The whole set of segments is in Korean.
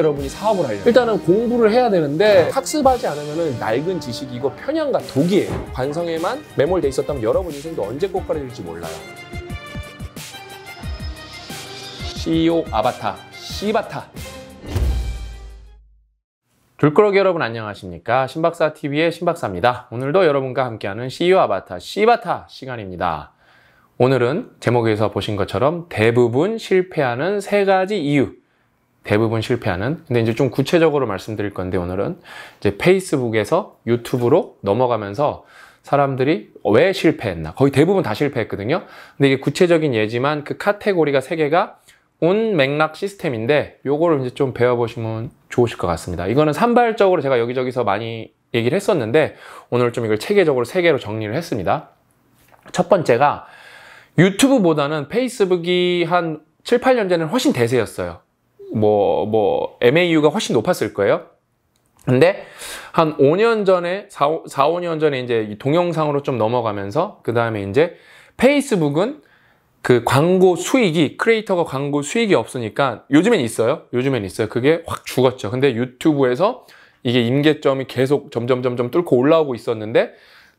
여러분이 사업을 하려면 일단은 공부를 해야 되는데 학습하지 않으면 낡은 지식이고 편향과 독이에요. 관성에만 매몰돼 있었다면 여러분 인생도 언제 꽃가루질지 몰라요. CEO 아바타, 시바타. 둘꾸러기 여러분 안녕하십니까 신박사TV의 신박사입니다 오늘도 여러분과 함께하는 CEO 아바타 씨바타 시간입니다 오늘은 제목에서 보신 것처럼 대부분 실패하는 세 가지 이유 대부분 실패하는 근데 이제 좀 구체적으로 말씀드릴 건데 오늘은 이제 페이스북에서 유튜브로 넘어가면서 사람들이 왜 실패했나 거의 대부분 다 실패했거든요 근데 이게 구체적인 예지만 그 카테고리가 세 개가 온 맥락 시스템인데 요거를 이제 좀 배워보시면 좋으실 것 같습니다 이거는 산발적으로 제가 여기저기서 많이 얘기를 했었는데 오늘 좀 이걸 체계적으로 세 개로 정리를 했습니다 첫 번째가 유튜브보다는 페이스북이 한 7, 8년 전에는 훨씬 대세였어요 뭐, 뭐, MAU가 훨씬 높았을 거예요. 근데 한 5년 전에, 4, 4 5년 전에 이제 동영상으로 좀 넘어가면서, 그 다음에 이제 페이스북은 그 광고 수익이, 크리에이터가 광고 수익이 없으니까 요즘엔 있어요. 요즘엔 있어요. 그게 확 죽었죠. 근데 유튜브에서 이게 임계점이 계속 점점 점점 뚫고 올라오고 있었는데,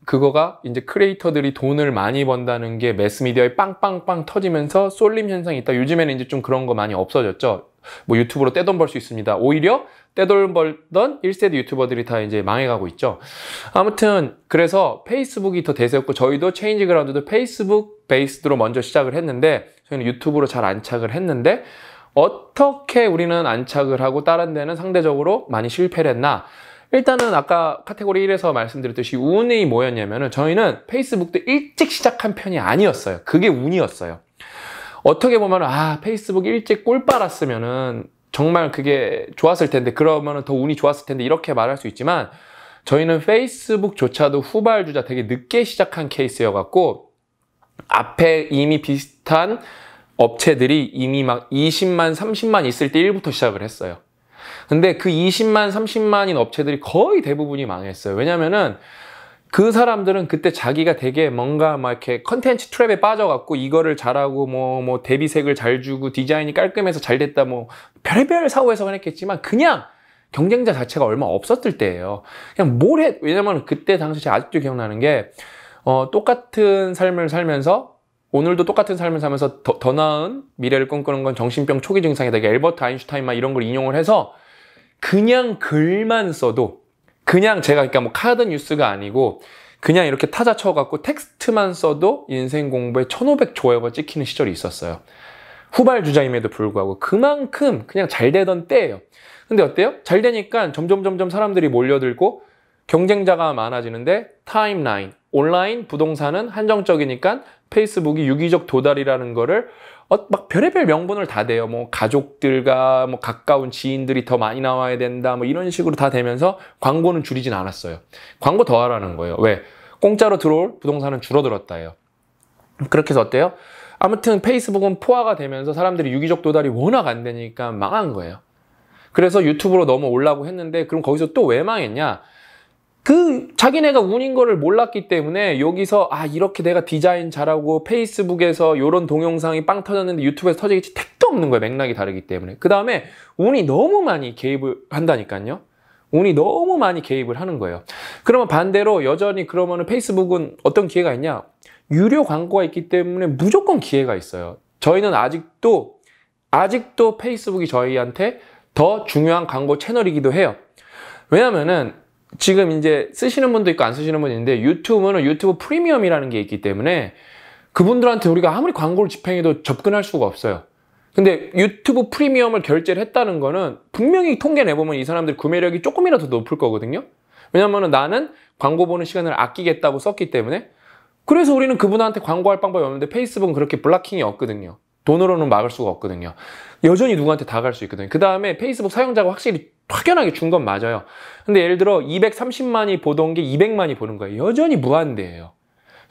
그거가 이제 크리에이터들이 돈을 많이 번다는 게 매스미디어에 빵빵빵 터지면서 쏠림 현상이 있다. 요즘에는 이제 좀 그런 거 많이 없어졌죠. 뭐 유튜브로 떼돈 벌 수 있습니다. 오히려 떼돈 벌던 1세대 유튜버들이 다 이제 망해가고 있죠. 아무튼 그래서 페이스북이 더 대세였고 저희도 체인지 그라운드도 페이스북 베이스드로 먼저 시작을 했는데 저희는 유튜브로 잘 안착을 했는데 어떻게 우리는 안착을 하고 다른 데는 상대적으로 많이 실패를 했나 일단은 아까 카테고리 1에서 말씀드렸듯이 운이 뭐였냐면은 저희는 페이스북도 일찍 시작한 편이 아니었어요. 그게 운이었어요. 어떻게 보면 아 페이스북 일찍 꼴 빨았으면은 정말 그게 좋았을 텐데 그러면은 더 운이 좋았을 텐데 이렇게 말할 수 있지만 저희는 페이스북조차도 후발주자 되게 늦게 시작한 케이스여갖고 앞에 이미 비슷한 업체들이 이미 막 20만, 30만 있을 때 1부터 시작을 했어요. 근데 그 20만, 30만인 업체들이 거의 대부분이 망했어요. 왜냐면은 그 사람들은 그때 자기가 되게 뭔가 막 이렇게 컨텐츠 트랩에 빠져갖고 이거를 잘하고 뭐, 뭐 대비색을 잘 주고 디자인이 깔끔해서 잘 됐다 뭐 별의별 사고에서만 했겠지만 그냥 경쟁자 자체가 얼마 없었을 때예요. 그냥 뭘 해, 왜냐면 그때 당시 제가 아직도 기억나는 게 어, 똑같은 삶을 살면서 오늘도 똑같은 삶을 살면서 더, 더 나은 미래를 꿈꾸는 건 정신병 초기 증상이다. 이 엘버트 아인슈타인 막 이런 걸 인용을 해서 그냥 글만 써도 그냥 제가 그러니까 뭐 카드 뉴스가 아니고 그냥 이렇게 타자 쳐갖고 텍스트만 써도 인생 공부에 1500조회가 찍히는 시절이 있었어요. 후발 주자임에도 불구하고 그만큼 그냥 잘 되던 때예요. 근데 어때요? 잘 되니까 점점 점점 사람들이 몰려들고 경쟁자가 많아지는데 타임라인, 온라인 부동산은 한정적이니까 페이스북이 유기적 도달이라는 거를 어, 막 별의별 명분을 다 대요. 뭐 가족들과 뭐 가까운 지인들이 더 많이 나와야 된다. 뭐 이런 식으로 다 되면서 광고는 줄이진 않았어요. 광고 더 하라는 거예요. 왜? 공짜로 들어올 부동산은 줄어들었다 해요. 그렇게 해서 어때요? 아무튼 페이스북은 포화가 되면서 사람들이 유기적 도달이 워낙 안 되니까 망한 거예요. 그래서 유튜브로 넘어올라고 했는데 그럼 거기서 또 왜 망했냐? 그 자기네가 운인 거를 몰랐기 때문에 여기서 아 이렇게 내가 디자인 잘하고 페이스북에서 요런 동영상이 빵 터졌는데 유튜브에서 터지겠지 택도 없는 거예요 맥락이 다르기 때문에 그 다음에 운이 너무 많이 개입을 한다니까요 운이 너무 많이 개입을 하는 거예요 그러면 반대로 여전히 그러면 은 페이스북은 어떤 기회가 있냐 유료 광고가 있기 때문에 무조건 기회가 있어요 저희는 아직도 아직도 페이스북이 저희한테 더 중요한 광고 채널이기도 해요 왜냐면은 지금 이제 쓰시는 분도 있고 안 쓰시는 분이 있는데 유튜브는 유튜브 프리미엄이라는 게 있기 때문에 그분들한테 우리가 아무리 광고를 집행해도 접근할 수가 없어요. 근데 유튜브 프리미엄을 결제를 했다는 거는 분명히 통계 내보면 이 사람들 구매력이 조금이라도 높을 거거든요. 왜냐면 나는 광고 보는 시간을 아끼겠다고 썼기 때문에 그래서 우리는 그분한테 광고할 방법이 없는데 페이스북은 그렇게 블락킹이 없거든요. 돈으로는 막을 수가 없거든요. 여전히 누구한테 다 갈 수 있거든요. 그 다음에 페이스북 사용자가 확실히 확연하게 준 건 맞아요. 근데 예를 들어 230만이 보던 게 200만이 보는 거예요. 여전히 무한대예요.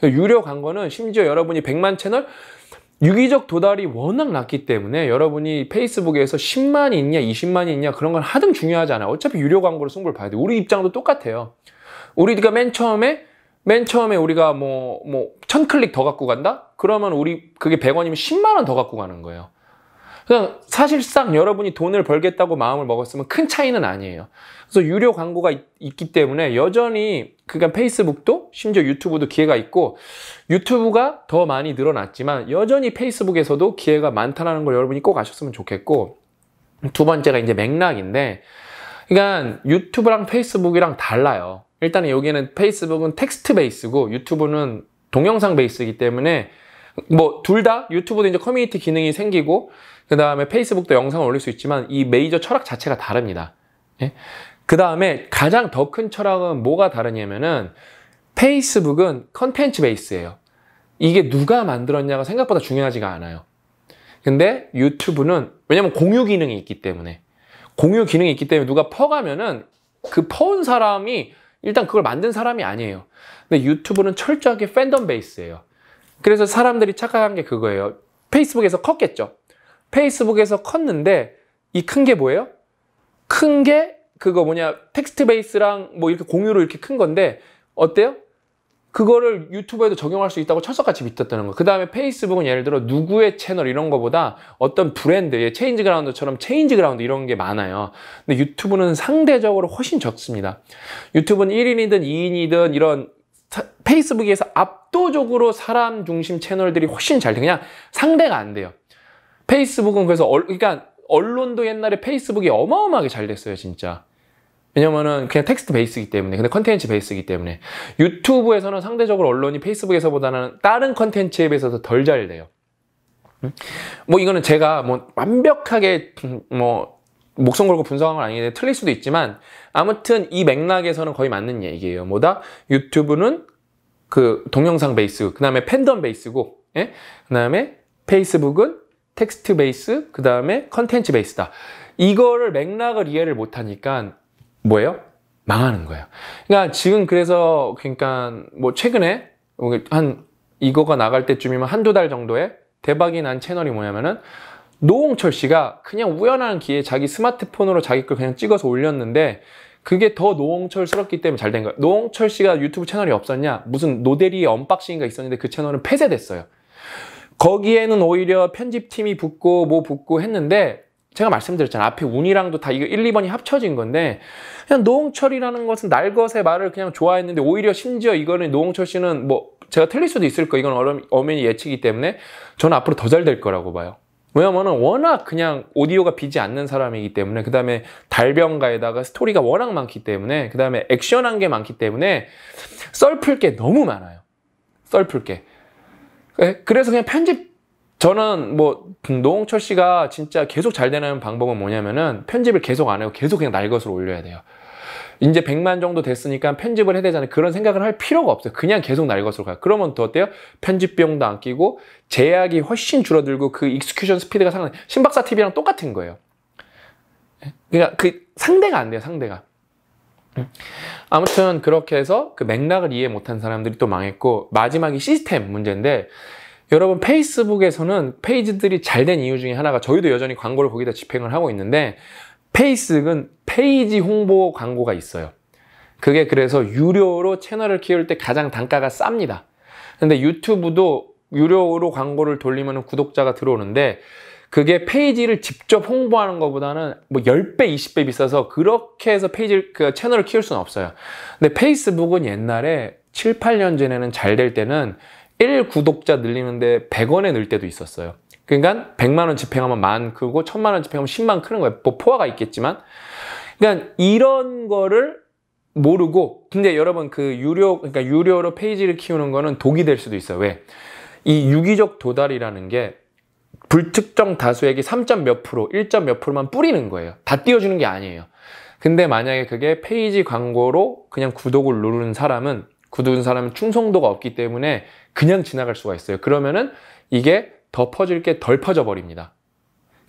유료 광고는 심지어 여러분이 100만 채널 유기적 도달이 워낙 낮기 때문에 여러분이 페이스북에서 10만이 있냐 20만이 있냐 그런 건 하등 중요하지 않아요. 어차피 유료 광고를 승부를 봐야 돼. 우리 입장도 똑같아요. 우리가 그러니까 맨 처음에 맨 처음에 우리가 뭐뭐 1000클릭 뭐 더 갖고 간다? 그러면 우리 그게 100원이면 10만 원 더 갖고 가는 거예요. 그냥 사실상 여러분이 돈을 벌겠다고 마음을 먹었으면 큰 차이는 아니에요. 그래서 유료 광고가 있, 기 때문에 여전히 그간 그러니까 페이스북도 심지어 유튜브도 기회가 있고 유튜브가 더 많이 늘어났지만 여전히 페이스북에서도 기회가 많다라는 걸 여러분이 꼭 아셨으면 좋겠고 두 번째가 이제 맥락인데 그러니까 유튜브랑 페이스북이랑 달라요. 일단 여기는 페이스북은 텍스트 베이스고 유튜브는 동영상 베이스이기 때문에 뭐둘다 유튜브도 이제 커뮤니티 기능이 생기고 그 다음에 페이스북도 영상을 올릴 수 있지만 이 메이저 철학 자체가 다릅니다. 예? 그 다음에 가장 더 큰 철학은 뭐가 다르냐면은 페이스북은 컨텐츠 베이스예요. 이게 누가 만들었냐가 생각보다 중요하지가 않아요. 근데 유튜브는 왜냐면 공유 기능이 있기 때문에 공유 기능이 있기 때문에 누가 퍼가면은 그 퍼온 사람이 일단 그걸 만든 사람이 아니에요. 근데 유튜브는 철저하게 팬덤 베이스예요. 그래서 사람들이 착각한 게 그거예요. 페이스북에서 컸겠죠. 페이스북에서 컸는데 이 큰 게 뭐예요? 큰 게 그거 뭐냐 텍스트 베이스랑 뭐 이렇게 공유로 이렇게 큰 건데 어때요? 그거를 유튜브에도 적용할 수 있다고 철석같이 믿었다는 거. 그 다음에 페이스북은 예를 들어 누구의 채널 이런 거보다 어떤 브랜드의 예, 체인지 그라운드처럼 체인지 그라운드 이런 게 많아요. 근데 유튜브는 상대적으로 훨씬 적습니다. 유튜브는 1인이든 2인이든 이런 페이스북에서 압도적으로 사람 중심 채널들이 훨씬 잘 돼. 그냥 상대가 안 돼요. 페이스북은 그래서, 얼, 그러니까 언론도 옛날에 페이스북이 어마어마하게 잘 됐어요, 진짜. 왜냐면은 그냥 텍스트 베이스이기 때문에 근데 컨텐츠 베이스이기 때문에 유튜브에서는 상대적으로 언론이 페이스북에서보다는 다른 컨텐츠에 비해서 덜 잘 돼요 음? 뭐 이거는 제가 뭐 완벽하게 음, 뭐 목숨 걸고 분석한 건아니에요 틀릴 수도 있지만 아무튼 이 맥락에서는 거의 맞는 얘기예요. 뭐다? 유튜브는 그 동영상 베이스, 그 다음에 팬덤 베이스고, 예? 그 다음에 페이스북은 텍스트 베이스, 그 다음에 컨텐츠 베이스다. 이거를 맥락을 이해를 못하니까 뭐예요? 망하는 거예요. 그러니까 지금 그래서 그러니까 뭐 최근에 한 이거가 나갈 때쯤이면 한 두 달 정도에 대박이 난 채널이 뭐냐면은 노홍철 씨가 그냥 우연한 기회에 자기 스마트폰으로 자기 걸 그냥 찍어서 올렸는데 그게 더 노홍철스럽기 때문에 잘 된 거예요. 노홍철 씨가 유튜브 채널이 없었냐? 무슨 노대리의 언박싱인가 있었는데 그 채널은 폐쇄됐어요. 거기에는 오히려 편집팀이 붙고 뭐 붙고 했는데 제가 말씀드렸잖아요. 앞에 운이랑도 다 이거 1, 2번이 합쳐진 건데 그냥 노홍철이라는 것은 날것의 말을 그냥 좋아했는데 오히려 심지어 이거는 노홍철 씨는 뭐 제가 틀릴 수도 있을 거 이건 어렴, 엄연히 예측이기 때문에 저는 앞으로 더 잘 될 거라고 봐요. 왜냐면은 워낙 그냥 오디오가 비지 않는 사람이기 때문에 그 다음에 달병가에다가 스토리가 워낙 많기 때문에 그 다음에 액션한 게 많기 때문에 썰풀 게 너무 많아요 썰풀 게 예? 그래서 그냥 편집 저는 뭐 노홍철 씨가 진짜 계속 잘 되는 방법은 뭐냐면은 편집을 계속 안 하고 계속 그냥 날 것으로 올려야 돼요 이제 100만 정도 됐으니까 편집을 해야 되잖아요. 그런 생각을 할 필요가 없어요. 그냥 계속 날 것으로 가요. 그러면 또 어때요? 편집 비용도 안 끼고 제약이 훨씬 줄어들고 그 익스큐션 스피드가 상당히 신박사 TV랑 똑같은 거예요. 그러니까 그 상대가 안 돼요. 상대가. 아무튼 그렇게 해서 그 맥락을 이해 못한 사람들이 또 망했고 마지막이 시스템 문제인데 여러분 페이스북에서는 페이지들이 잘 된 이유 중에 하나가 저희도 여전히 광고를 거기다 집행을 하고 있는데 페이스북은 페이지 홍보 광고가 있어요. 그게 그래서 유료로 채널을 키울 때 가장 단가가 쌉니다. 근데 유튜브도 유료로 광고를 돌리면 구독자가 들어오는데 그게 페이지를 직접 홍보하는 것보다는 뭐 10배, 20배 비싸서 그렇게 해서 페이지, 그 채널을 키울 수는 없어요. 근데 페이스북은 옛날에 7, 8년 전에는 잘 될 때는 1 구독자 늘리는데 100원에 늘 때도 있었어요. 그러니까 100만 원 집행하면 만 크고 1000만 원 집행하면 10만 크는 거예요. 뭐 포화가 있겠지만. 그러니까 이런 거를 모르고 근데 여러분 그 유료 그러니까 유료로 페이지를 키우는 거는 독이 될 수도 있어요. 왜? 이 유기적 도달이라는 게 불특정 다수에게 3점 몇 프로, 1점 몇 프로만 뿌리는 거예요. 다 띄워주는 게 아니에요. 근데 만약에 그게 페이지 광고로 그냥 구독을 누르는 사람은 구독은 사람은 충성도가 없기 때문에 그냥 지나갈 수가 있어요. 그러면은 이게 더 퍼질 게 덜 퍼져 버립니다.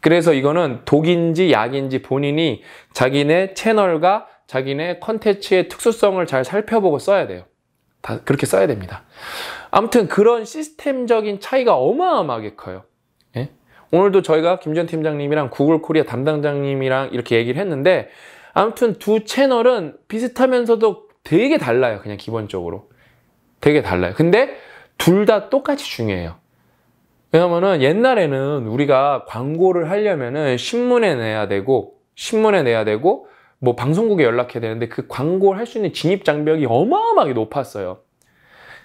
그래서 이거는 독인지 약인지 본인이 자기네 채널과 자기네 컨텐츠의 특수성을 잘 살펴보고 써야 돼요. 다 그렇게 써야 됩니다. 아무튼 그런 시스템적인 차이가 어마어마하게 커요. 예? 오늘도 저희가 김전 팀장님이랑 구글 코리아 담당장님이랑 이렇게 얘기를 했는데 아무튼 두 채널은 비슷하면서도 되게 달라요. 그냥 기본적으로. 되게 달라요. 근데 둘 다 똑같이 중요해요. 왜냐면은 옛날에는 우리가 광고를 하려면은 신문에 내야 되고 신문에 내야 되고 뭐 방송국에 연락해야 되는데 그 광고를 할 수 있는 진입 장벽이 어마어마하게 높았어요.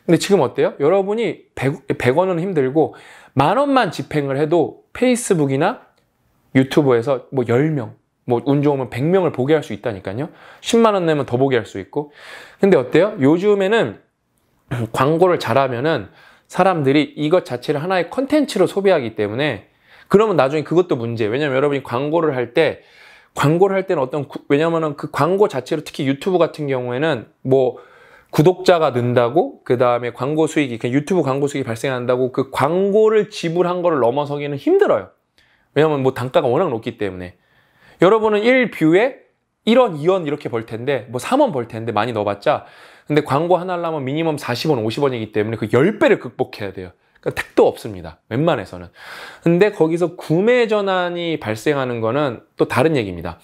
근데 지금 어때요? 여러분이 100, 1 0 0 원은 힘들고 만 원만 집행을 해도 페이스북이나 유튜브에서 뭐 10명, 뭐 운 좋으면 100명을 보게 할 수 있다니까요. 10만 원 내면 더 보게 할 수 있고. 근데 어때요? 요즘에는 광고를 잘하면은 사람들이 이것 자체를 하나의 컨텐츠로 소비하기 때문에 그러면 나중에 그것도 문제. 왜냐면 여러분이 광고를 할 때 광고를 할 때는 어떤 왜냐면은 그 광고 자체로 특히 유튜브 같은 경우에는 뭐 구독자가 는다고 그 다음에 광고 수익이 그 유튜브 광고 수익이 발생한다고 그 광고를 지불한 거를 넘어서기는 힘들어요. 왜냐면 뭐 단가가 워낙 높기 때문에 여러분은 1뷰에 1원, 2원 이렇게 벌 텐데 뭐 3원 벌 텐데 많이 넣어봤자 근데 광고 하나 를하면 미니멈 40원, 50원이기 때문에 그 10배를 극복해야 돼요. 그러니까 택도 없습니다. 웬만해서는. 근데 거기서 구매 전환이 발생하는 거는 또 다른 얘기입니다.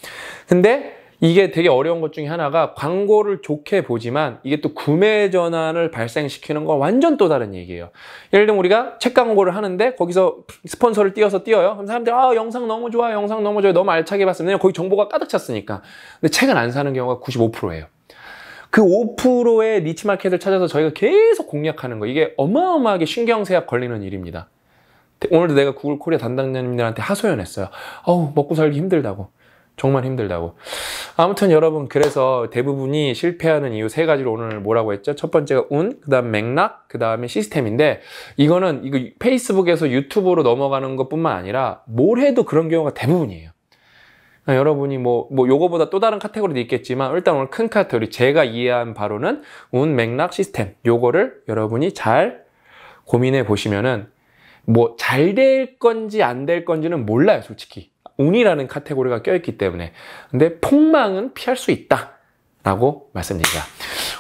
근데 이게 되게 어려운 것 중에 하나가 광고를 좋게 보지만 이게 또 구매 전환을 발생시키는 건 완전 또 다른 얘기예요. 예를 들면 우리가 책 광고를 하는데 거기서 스폰서를 띄어서 띄어요. 그럼 사람들이 아 영상 너무 좋아, 영상 너무 좋아, 너무 알차게 봤습니다. 거기 정보가 가득 찼으니까. 근데 책은 안 사는 경우가 95%예요. 그 5%의 니치 마켓을 찾아서 저희가 계속 공략하는 거 이게 어마어마하게 신경쇠약 걸리는 일입니다. 오늘도 내가 구글 코리아 담당자님들한테 하소연했어요. 어우 먹고 살기 힘들다고. 정말 힘들다고. 아무튼 여러분 그래서 대부분이 실패하는 이유 세 가지로 오늘 뭐라고 했죠? 첫 번째가 운, 그 다음 맥락, 그 다음에 시스템인데 이거는 이거 페이스북에서 유튜브로 넘어가는 것뿐만 아니라 뭘 해도 그런 경우가 대부분이에요. 아, 여러분이 뭐, 뭐 요거보다 또 다른 카테고리도 있겠지만 일단 오늘 큰 카테고리 제가 이해한 바로는 운 맥락 시스템 요거를 여러분이 잘 고민해 보시면은 뭐 잘 될 건지 안 될 건지는 몰라요 솔직히 운이라는 카테고리가 껴있기 때문에 근데 폭망은 피할 수 있다 라고 말씀드립니다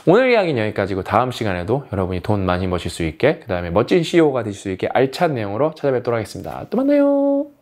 오늘 이야기는 여기까지고 다음 시간에도 여러분이 돈 많이 버실 수 있게 그 다음에 멋진 CEO가 되실 수 있게 알찬 내용으로 찾아뵙도록 하겠습니다 또 만나요